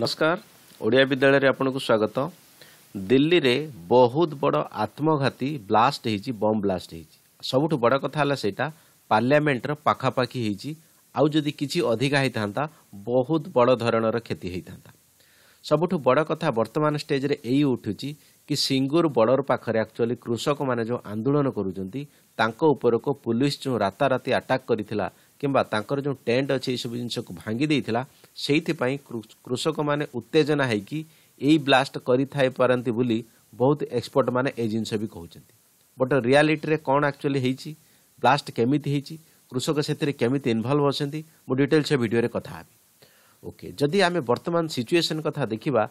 ନମସ୍କାର ଓଡ଼ିଆ ବିଦ୍ୟାଳୟରେ ଆପଣଙ୍କୁ ସ୍ୱାଗତ ଦିଲ୍ଲୀରେ ବହୁତ ବଡ଼ ଆତ୍ମଘାତୀ ବ୍ଲାଷ୍ଟ ହେଇଛି ବମ୍ ବ୍ଲାଷ୍ଟ ହେଇଛି ସବୁଠୁ ବଡ଼ କଥା ହେଲା ସେଇଟା ପାର୍ଲିଆମେଣ୍ଟର ପାଖାପାଖି ହେଇଛି ଆଉ ଯଦି କିଛି ଅଧିକା ହେଇଥାନ୍ତା ବହୁତ ବଡ଼ ଧରଣର କ୍ଷତି ହେଇଥାନ୍ତା ସବୁଠୁ ବଡ଼ କଥା ବର୍ତ୍ତମାନ ଷ୍ଟେଜ୍ରେ ଏଇ ଉଠୁଛି କି ସିଙ୍ଗୁର ବର୍ଡର ପାଖରେ ଆକ୍ଚୁଆଲି କୃଷକମାନେ ଯେଉଁ ଆନ୍ଦୋଳନ କରୁଛନ୍ତି ତାଙ୍କ ଉପରକୁ ପୁଲିସ ଯେଉଁ ରାତାରାତି ଆଟାକ୍ କରିଥିଲା କିମ୍ବା ତାଙ୍କର ଯେଉଁ ଟେଣ୍ଟ ଅଛି ଏସବୁ ଜିନିଷକୁ ଭାଙ୍ଗି ଦେଇଥିଲା ସେଇଥିପାଇଁ କୃଷକମାନେ ଉତ୍ତେଜନା ହୋଇକି ଏଇ ବ୍ଲାଷ୍ଟ କରିଥାଇ ପାରନ୍ତି ବୋଲି ବହୁତ ଏକ୍ସପର୍ଟମାନେ ଏ ଜିନିଷ ବି କହୁଛନ୍ତି ବଟ୍ ରିଆଲିଟିରେ କ'ଣ ଆକ୍ଚୁଆଲି ହେଇଛି ବ୍ଲାଷ୍ଟ କେମିତି ହେଇଛି କୃଷକ ସେଥିରେ କେମିତି ଇନଭଲ୍ଭ ଅଛନ୍ତି ମୁଁ ଡିଟେଲ୍ସ ଭିଡ଼ିଓରେ କଥା ହେବି ଓକେ ଯଦି ଆମେ ବର୍ତ୍ତମାନ ସିଚୁଏସନ୍ କଥା ଦେଖିବା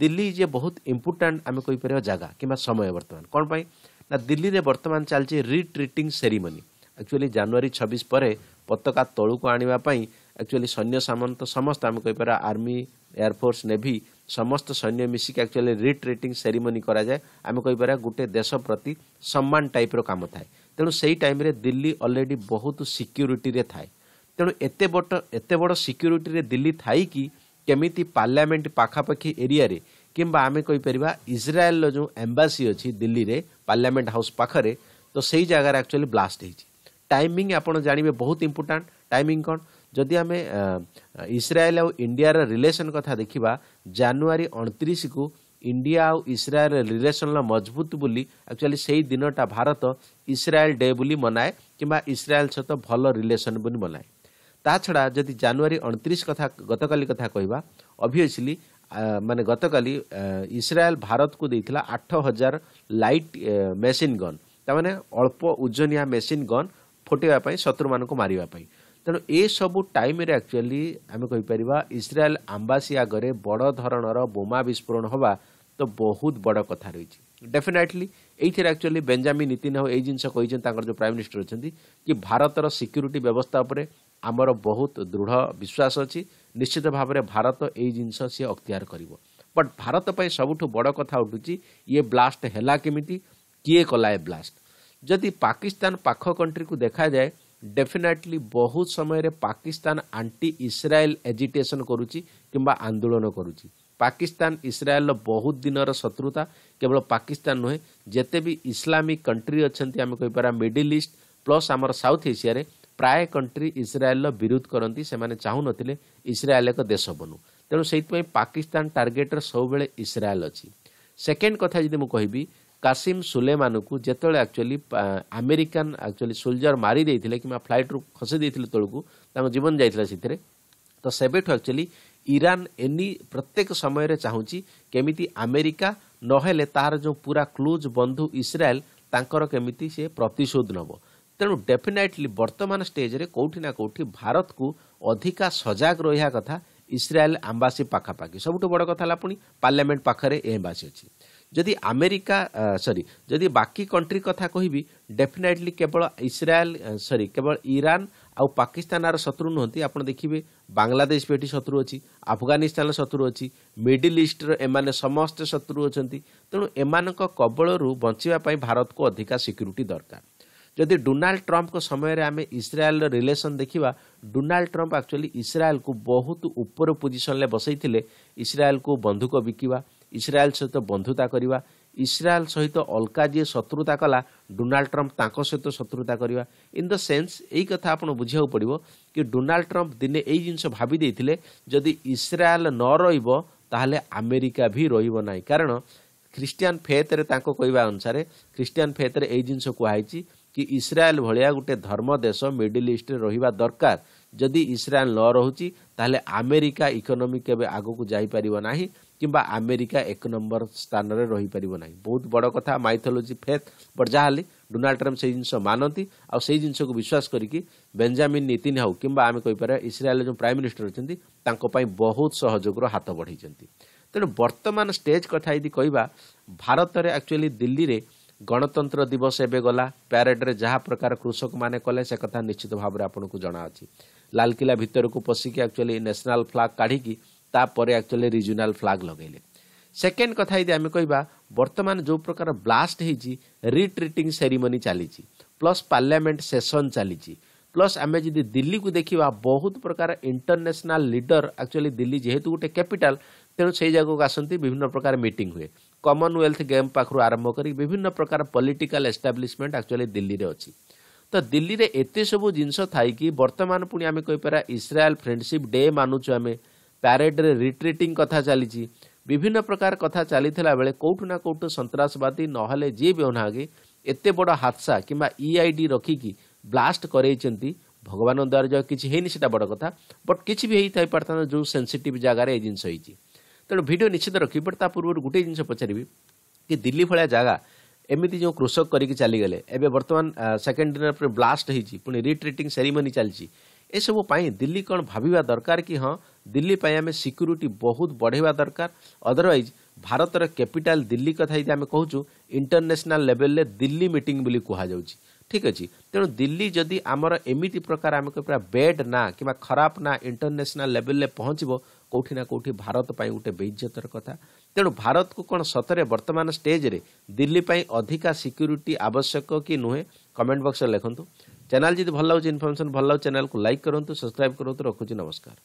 ଦିଲ୍ଲୀ ଯେ ବହୁତ ଇମ୍ପୋର୍ଟାଣ୍ଟ ଆମେ କହିପାରିବା ଜାଗା କିମ୍ବା ସମୟ ବର୍ତ୍ତମାନ କ'ଣ ପାଇଁ ନା ଦିଲ୍ଲୀରେ ବର୍ତ୍ତମାନ ଚାଲିଛି ରିଟ୍ରିଟିଂ ସେରିମୋନି ଆକ୍ଚୁଆଲି ଜାନୁଆରୀ ଛବିଶ ପରେ ପତାକା ତଳକୁ ଆଣିବା ପାଇଁ ଆକ୍ଚୁଆଲି ସୈନ୍ୟ ସାମନ୍ତ ସମସ୍ତେ ଆମେ କହିପାରିବା ଆର୍ମି ଏୟାରଫୋର୍ସ ନେଭି ସମସ୍ତ ସୈନ୍ୟ ମିଶିକି ଆକ୍ଚୁଆଲି ରିଟ୍ରିଟିଂ ସେରିମୋନି କରାଯାଏ ଆମେ କହିପାରିବା ଗୋଟେ ଦେଶ ପ୍ରତି ସମ୍ମାନ ଟାଇପ୍ର କାମ ଥାଏ ତେଣୁ ସେଇ ଟାଇମ୍ରେ ଦିଲ୍ଲୀ ଅଲରେଡ଼ି ବହୁତ ସିକ୍ୟୁରିଟିରେ ଥାଏ ତେଣୁ ଏତେ ବଡ଼ ଏତେ ବଡ଼ ସିକ୍ୟୁରିଟିରେ ଦିଲ୍ଲୀ ଥାଇକି କେମିତି ପାର୍ଲାମେଣ୍ଟ ପାଖାପାଖି ଏରିଆରେ କିମ୍ବା ଆମେ କହିପାରିବା ଇସ୍ରାଏଲ୍ର ଯେଉଁ ଏମ୍ବାସି ଅଛି ଦିଲ୍ଲୀରେ ପାର୍ଲାମେଣ୍ଟ ହାଉସ୍ ପାଖରେ ତ ସେଇ ଜାଗାରେ ଆକ୍ଚୁଆଲି ବ୍ଲାଷ୍ଟ ହେଇଛି ଟାଇମିଂ ଆପଣ ଜାଣିବେ ବହୁତ ଇମ୍ପୋର୍ଟାଣ୍ଟ ଟାଇମିଂ କ'ଣ ଯଦି ଆମେ ଇସ୍ରାଏଲ ଆଉ ଇଣ୍ଡିଆର ରିଲେସନ୍ କଥା ଦେଖିବା ଜାନୁଆରୀ ଅଣତିରିଶକୁ ଇଣ୍ଡିଆ ଆଉ ଇସ୍ରାଏଲ ରିଲେସନ୍ର ମଜବୁତ ବୋଲି ଆକ୍ଚୁଆଲି ସେଇ ଦିନଟା ଭାରତ ଇସ୍ରାଏଲ ଡେ ବୋଲି ମନାଏ କିମ୍ବା ଇସ୍ରାଏଲ ସହିତ ଭଲ ରିଲେସନ୍ ବୋଲି ମନାଏ ତା ଛଡ଼ା ଯଦି ଜାନୁଆରୀ ଅଣତିରିଶ କଥା ଗତକାଲି କଥା କହିବା ଅଭିୟସ୍ଲି ମାନେ ଗତକାଲି ଇସ୍ରାଏଲ ଭାରତକୁ ଦେଇଥିଲା ଆଠ ହଜାର ଲାଇଟ୍ ମେସିନ୍ ଗନ୍ ତାମାନେ ଅଳ୍ପ ଉଜନିଆ ମେସିନ୍ ଗନ୍ ଫୁଟେଇବା ପାଇଁ ଶତ୍ରୁମାନଙ୍କୁ ମାରିବା ପାଇଁ ତେଣୁ ଏସବୁ ଟାଇମ୍ରେ ଆକ୍ଚୁଆଲି ଆମେ କହିପାରିବା ଇସ୍ରାଏଲ୍ ଆମ୍ବାସୀ ଆଗରେ ବଡ଼ ଧରଣର ବୋମା ବିସ୍ଫୋରଣ ହେବା ତ ବହୁତ ବଡ଼ କଥା ରହିଛି ଡେଫିନେଟଲି ଏଇଥିରେ ଆକ୍ଚୁଆଲି ବେଞ୍ଜାମିନ୍ ନୀତି ନେହ ଏଇ ଜିନିଷ କହିଛନ୍ତି ତାଙ୍କର ଯେଉଁ ପ୍ରାଇମ୍ ମିନିଷ୍ଟର ଅଛନ୍ତି କି ଭାରତର ସିକ୍ୟୁରିଟି ବ୍ୟବସ୍ଥା ଉପରେ ଆମର ବହୁତ ଦୃଢ଼ ବିଶ୍ୱାସ ଅଛି ନିଶ୍ଚିତ ଭାବରେ ଭାରତ ଏଇ ଜିନିଷ ସିଏ ଅକ୍ତିଆର କରିବ ବଟ୍ ଭାରତ ପାଇଁ ସବୁଠୁ ବଡ଼ କଥା ଉଠୁଛି ଇଏ ବ୍ଲାଷ୍ଟ ହେଲା କେମିତି କିଏ କଲା ଏ ବ୍ଲାଷ୍ଟ ଯଦି ପାକିସ୍ତାନ ପାଖ କଣ୍ଟ୍ରିକୁ ଦେଖାଯାଏ ଡେଫିନେଟଲି ବହୁତ ସମୟରେ ପାକିସ୍ତାନ ଆଣ୍ଟି ଇସ୍ରାଏଲ ଏଜିଟେସନ୍ କରୁଛି କିମ୍ବା ଆନ୍ଦୋଳନ କରୁଛି ପାକିସ୍ତାନ ଇସ୍ରାଏଲର ବହୁତ ଦିନର ଶତ୍ରୁତା କେବଳ ପାକିସ୍ତାନ ନୁହେଁ ଯେତେ ବି ଇସଲାମିକ କଣ୍ଟ୍ରି ଅଛନ୍ତି ଆମେ କହିପାରିବା ମିଡିଲ ଇଷ୍ଟ ପ୍ଲସ୍ ଆମର ସାଉଥ ଏସିଆରେ ପ୍ରାୟ କଣ୍ଟ୍ରି ଇସ୍ରାଏଲର ବିରୋଧ କରନ୍ତି ସେମାନେ ଚାହୁଁନଥିଲେ ଇସ୍ରାଏଲ ଏକ ଦେଶ ବନୁ ତେଣୁ ସେଇଥିପାଇଁ ପାକିସ୍ତାନ ଟାର୍ଗେଟରେ ସବୁବେଳେ ଇସ୍ରାଏଲ ଅଛି ସେକେଣ୍ଡ କଥା ଯଦି ମୁଁ କହିବି କାସିମ ସୁଲେମାନଙ୍କୁ ଯେତେବେଳେ ଆକ୍ଚୁଆଲି ଆମେରିକାନ ଆକ୍ଚୁଆଲି ସୋଲଜର ମାରି ଦେଇଥିଲେ କିମ୍ବା ଫ୍ଲାଇଟ୍ରୁ ଖସେଇ ଦେଇଥିଲେ ତଳକୁ ତାଙ୍କ ଜୀବନ ଯାଇଥିଲା ସେଥିରେ ତ ସେବେଠୁ ଆକ୍ଚୁଆଲି ଇରାନ ଏନି ପ୍ରତ୍ୟେକ ସମୟରେ ଚାହୁଁଛି କେମିତି ଆମେରିକା ନହେଲେ ତାହାର ଯେଉଁ ପୁରା କ୍ଲୋଜ୍ ବନ୍ଧୁ ଇସ୍ରାଏଲ ତାଙ୍କର କେମିତି ସେ ପ୍ରତିଶୋଧ ନେବ ତେଣୁ ଡେଫିନେଟଲି ବର୍ତ୍ତମାନ ଷ୍ଟେଜରେ କେଉଁଠି ନା କେଉଁଠି ଭାରତକୁ ଅଧିକା ସଜାଗ ରହିବା କଥା ଇସ୍ରାଏଲ ଆମ୍ବାସୀ ପାଖାପାଖି ସବୁଠୁ ବଡ଼ କଥା ହେଲା ପୁଣି ପାର୍ଲାମେଣ୍ଟ ପାଖରେ ଏ ଏମ୍ବାସୀ ଅଛି ଯଦି ଆମେରିକା ସରି ଯଦି ବାକି କଣ୍ଟ୍ରି କଥା କହିବି ଡେଫିନେଟଲି କେବଳ ଇସ୍ରାଏଲ ସରି କେବଳ ଇରାନ ଆଉ ପାକିସ୍ତାନର ଶତ୍ରୁ ନୁହଁନ୍ତି ଆପଣ ଦେଖିବେ ବାଂଲାଦେଶ ବି ଏଠି ଶତ୍ରୁ ଅଛି ଆଫଗାନିସ୍ତାନର ଶତ୍ରୁ ଅଛି ମିଡିଲ ଇଷ୍ଟର ଏମାନେ ସମସ୍ତେ ଶତ୍ରୁ ଅଛନ୍ତି ତେଣୁ ଏମାନଙ୍କ କବଳରୁ ବଞ୍ଚିବା ପାଇଁ ଭାରତକୁ ଅଧିକା ସିକ୍ୟୁରିଟି ଦରକାର ଯଦି ଡୋନାଲ୍ଡ ଟ୍ରମ୍ପଙ୍କ ସମୟରେ ଆମେ ଇସ୍ରାଏଲର ରିଲେସନ୍ ଦେଖିବା ଡୋନାଲ୍ଡ ଟ୍ରମ୍ପ ଆକ୍ଚୁଆଲି ଇସ୍ରାଏଲକୁ ବହୁତ ଉପର ପୋଜିସନ୍ରେ ବସେଇଥିଲେ ଇସ୍ରାଏଲକୁ ବନ୍ଧୁକ ବିକିବା ଇସ୍ରାଏଲ୍ ସହିତ ବନ୍ଧୁତା କରିବା ଇସ୍ରାଏଲ୍ ସହିତ ଅଲକା ଯିଏ ଶତ୍ରୁତା କଲା ଡୋନାଲ୍ଡ ଟ୍ରମ୍ପ ତାଙ୍କ ସହିତ ଶତ୍ରୁତା କରିବା ଇନ୍ ଦ ସେନ୍ସ ଏଇ କଥା ଆପଣ ବୁଝିବାକୁ ପଡ଼ିବ କି ଡୋନାଲ୍ଡ ଟ୍ରମ୍ପ ଦିନେ ଏଇ ଜିନିଷ ଭାବି ଦେଇଥିଲେ ଯଦି ଇସ୍ରାଏଲ୍ ନ ରହିବ ତାହେଲେ ଆମେରିକା ବି ରହିବ ନାହିଁ କାରଣ ଖ୍ରୀଷ୍ଟିଆନ ଫେଥରେ ତାଙ୍କ କହିବା ଅନୁସାରେ ଖ୍ରୀଷ୍ଟିଆନ ଫେଥରେ ଏଇ ଜିନିଷ କୁହାହେଇଛି କି ଇସ୍ରାଏଲ୍ ଭଳିଆ ଗୋଟେ ଧର୍ମ ଦେଶ ମିଡିଲ୍ ଇଷ୍ଟରେ ରହିବା ଦରକାର ଯଦି ଇସ୍ରାଏଲ୍ ନ ରହୁଛି ତାହେଲେ ଆମେରିକା ଇକୋନୋମି କେବେ ଆଗକୁ ଯାଇପାରିବ ନାହିଁ କିମ୍ବା ଆମେରିକା ଏକ ନମ୍ବର ସ୍ଥାନରେ ରହିପାରିବ ନାହିଁ ବହୁତ ବଡ଼ କଥା ମାଇଥୋଲୋଜି ଫେଥ୍ ବଟ୍ ଯାହା ହେଲେ ଡୋନାଲ୍ଡ ଟ୍ରମ୍ପ ସେଇ ଜିନିଷ ମାନନ୍ତି ଆଉ ସେଇ ଜିନିଷକୁ ବିଶ୍ୱାସ କରିକି ବେଞ୍ଜାମିନ୍ ନୀତିନ ହେଉ କିମ୍ବା ଆମେ କହିପାରିବା ଇସ୍ରାଏଲ୍ର ଯେଉଁ ପ୍ରାଇମ୍ ମିନିଷ୍ଟର ଅଛନ୍ତି ତାଙ୍କ ପାଇଁ ବହୁତ ସହଯୋଗର ହାତ ବଢ଼ାଇଛନ୍ତି ତେଣୁ ବର୍ତ୍ତମାନ ଷ୍ଟେଜ୍ କଥା ଯଦି କହିବା ଭାରତରେ ଆକ୍ଚୁଆଲି ଦିଲ୍ଲୀରେ ଗଣତନ୍ତ୍ର ଦିବସ ଏବେ ଗଲା ପ୍ୟାରେଡ଼ରେ ଯାହା ପ୍ରକାର କୃଷକମାନେ କଲେ ସେ କଥା ନିଶ୍ଚିତ ଭାବରେ ଆପଣଙ୍କୁ ଜଣାଅଛି ଲାଲକିଲ୍ଲା ଭିତରକୁ ପଶିକି ଆକ୍ଚୁଆଲି ନ୍ୟାସନାଲ୍ ଫ୍ଲାଗ୍ କାଢ଼ିକି ତାପରେ ଆକ୍ଚୁଆଲି ରିଜନାଲ୍ ଫ୍ଲାଗ୍ ଲଗାଇଲେ ସେକେଣ୍ଡ କଥା ଯଦି ଆମେ କହିବା ବର୍ତ୍ତମାନ ଯେଉଁ ପ୍ରକାର ବ୍ଲାଷ୍ଟ ହେଇଛି ରିଟ୍ରିଟିଂ ସେରିମନି ଚାଲିଛି ପ୍ଲସ୍ ପାର୍ଲିଆମେଣ୍ଟ ସେସନ୍ ଚାଲିଛି ପ୍ଲସ୍ ଆମେ ଯଦି ଦିଲ୍ଲୀକୁ ଦେଖିବା ବହୁତ ପ୍ରକାର ଇଣ୍ଟରନ୍ୟାସନାଲ୍ ଲିଡ଼ର୍ ଆକ୍ଚୁଆଲି ଦିଲ୍ଲୀ ଯେହେତୁ ଗୋଟେ କ୍ୟାପିଟାଲ୍ ତେଣୁ ସେଇ ଜାଗାକୁ ଆସନ୍ତି ବିଭିନ୍ନ ପ୍ରକାର ମିଟିଂ ହୁଏ କମନୱେଲ୍ଥ ଗେମ୍ ପାଖରୁ ଆରମ୍ଭ କରି ବିଭିନ୍ନ ପ୍ରକାର ପଲିଟିକାଲ୍ ଏଷ୍ଟାବ୍ଲିଶମେଣ୍ଟ ଆକ୍ଚୁଆଲି ଦିଲ୍ଲୀରେ ଅଛି ତ ଦିଲ୍ଲୀରେ ଏତେ ସବୁ ଜିନିଷ ଥାଇକି ବର୍ତ୍ତମାନ ପୁଣି ଆମେ କହିପାରିବା ଇସ୍ରାଏଲ୍ ଫ୍ରେଣ୍ଡସିପ୍ ଡେ ମାନୁଛୁ ଆମେ ପ୍ୟାରେଡ଼ରେ ରିଟ୍ରିଟିଂ କଥା ଚାଲିଛି ବିଭିନ୍ନ ପ୍ରକାର କଥା ଚାଲିଥିଲା ବେଳେ କେଉଁଠୁ ନା କେଉଁଠୁ ସନ୍ତାସବାଦୀ ନହେଲେ ଯିଏ ବି ହେଉନାହାନ୍ତି ଏତେ ବଡ଼ ହାଦସା କିମ୍ବା ଇଆଇଡି ରଖିକି ବ୍ଲାଷ୍ଟ କରାଇଛନ୍ତି ଭଗବାନଙ୍କ ଦ୍ୱାରା ଯାହା କିଛି ହେଇନି ସେଇଟା ବଡ଼ କଥା ବଟ୍ କିଛି ବି ହେଇଥାଇପାରିଥାନ୍ତା ଯେଉଁ ସେନ୍ସିଟିଭ୍ ଜାଗାରେ ଏ ଜିନିଷ ହେଇଛି ତେଣୁ ଭିଡ଼ିଓ ନିଶ୍ଚିତ ରଖିବି ବଟ୍ ତା ପୂର୍ବରୁ ଗୋଟିଏ ଜିନିଷ ପଚାରିବି କି ଦିଲ୍ଲୀ ଭଳିଆ ଜାଗା ଏମିତି ଯେଉଁ କୃଷକ କରିକି ଚାଲିଗଲେ ଏବେ ବର୍ତ୍ତମାନ ସେକେଣ୍ଡ ଡିନର ପରେ ବ୍ଲାଷ୍ଟ ହେଇଛି ପୁଣି ରିଟ୍ରିଟିଂ ସେରିମୋନି ଚାଲିଛି ଏସବୁ ପାଇଁ ଦିଲ୍ଲୀ କ'ଣ ଭାବିବା ଦରକାର କି ହଁ ଦିଲ୍ଲୀ ପାଇଁ ଆମେ ସିକ୍ୟୁରିଟି ବହୁତ ବଢ଼େଇବା ଦରକାର ଅଦରୱାଇଜ୍ ଭାରତର କ୍ୟାପିଟାଲ ଦିଲ୍ଲୀ କଥା ଯଦି ଆମେ କହୁଛୁ ଇଣ୍ଟରନ୍ୟାସନାଲ ଲେଭେଲରେ ଦିଲ୍ଲୀ ମିଟିଂ ବୋଲି କୁହାଯାଉଛି ଠିକ୍ ଅଛି ତେଣୁ ଦିଲ୍ଲୀ ଯଦି ଆମର ଏମିତି ପ୍ରକାର ଆମେ ପୁରା ବେଡ୍ ନା କିମ୍ବା ଖରାପ ନା ଇଣ୍ଟରନ୍ୟାସନାଲ ଲେଭେଲରେ ପହଞ୍ଚିବ କେଉଁଠି ନା କେଉଁଠି ଭାରତ ପାଇଁ ଗୋଟେ ବେଇଜ୍ଜତର କଥା ତେଣୁ ଭାରତକୁ କ'ଣ ସତରେ ବର୍ତ୍ତମାନ ଷ୍ଟେଜ୍ରେ ଦିଲ୍ଲୀ ପାଇଁ ଅଧିକା ସିକ୍ୟୁରିଟି ଆବଶ୍ୟକ କି ନୁହେଁ କମେଣ୍ଟ ବକ୍ସରେ ଲେଖନ୍ତୁ চ্যানেল যদি ভাল লাগুছে ইনফরমেশন ভাল লাগুছে চ্যানেলকে লাইক করতু সবসক্রাইব করতু রখুছি নমস্কার